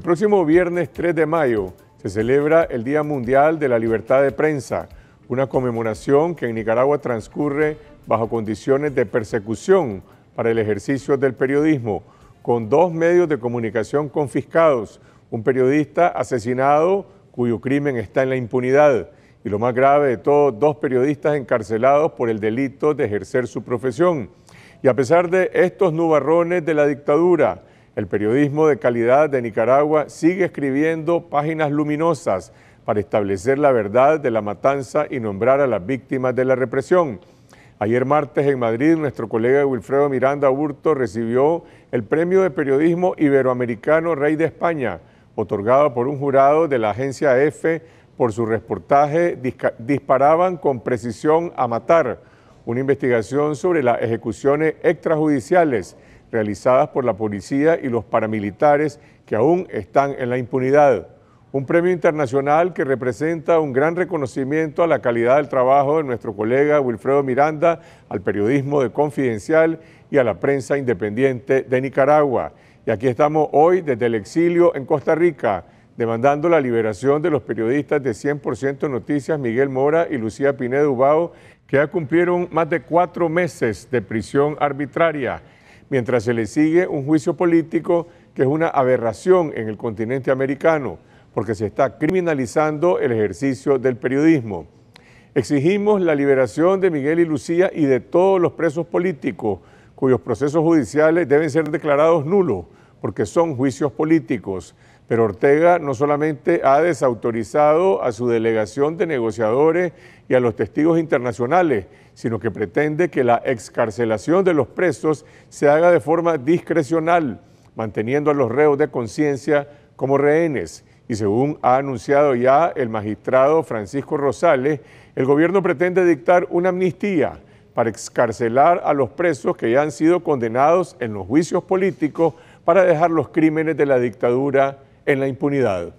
El próximo viernes 3 de mayo se celebra el Día Mundial de la Libertad de Prensa, una conmemoración que en Nicaragua transcurre bajo condiciones de persecución para el ejercicio del periodismo, con dos medios de comunicación confiscados, un periodista asesinado cuyo crimen está en la impunidad y lo más grave de todo, dos periodistas encarcelados por el delito de ejercer su profesión. Y a pesar de estos nubarrones de la dictadura, el periodismo de calidad de Nicaragua sigue escribiendo páginas luminosas para establecer la verdad de la matanza y nombrar a las víctimas de la represión. Ayer martes en Madrid, nuestro colega Wilfredo Miranda Hurto recibió el Premio de Periodismo Iberoamericano Rey de España, otorgado por un jurado de la agencia EFE por su reportaje Disparaban con precisión a matar, una investigación sobre las ejecuciones extrajudiciales realizadas por la policía y los paramilitares que aún están en la impunidad. Un premio internacional que representa un gran reconocimiento a la calidad del trabajo de nuestro colega Wilfredo Miranda, al periodismo de Confidencial y a la prensa independiente de Nicaragua. Y aquí estamos hoy desde el exilio en Costa Rica, demandando la liberación de los periodistas de 100% Noticias Miguel Mora y Lucía Pineda Ubao, que ya cumplieron más de cuatro meses de prisión arbitraria mientras se le sigue un juicio político que es una aberración en el continente americano, porque se está criminalizando el ejercicio del periodismo. Exigimos la liberación de Miguel y Lucía y de todos los presos políticos, cuyos procesos judiciales deben ser declarados nulos, porque son juicios políticos. Pero Ortega no solamente ha desautorizado a su delegación de negociadores y a los testigos internacionales, sino que pretende que la excarcelación de los presos se haga de forma discrecional, manteniendo a los reos de conciencia como rehenes. Y según ha anunciado ya el magistrado Francisco Rosales, el gobierno pretende dictar una amnistía para excarcelar a los presos que ya han sido condenados en los juicios políticos para dejar los crímenes de la dictadura en la impunidad.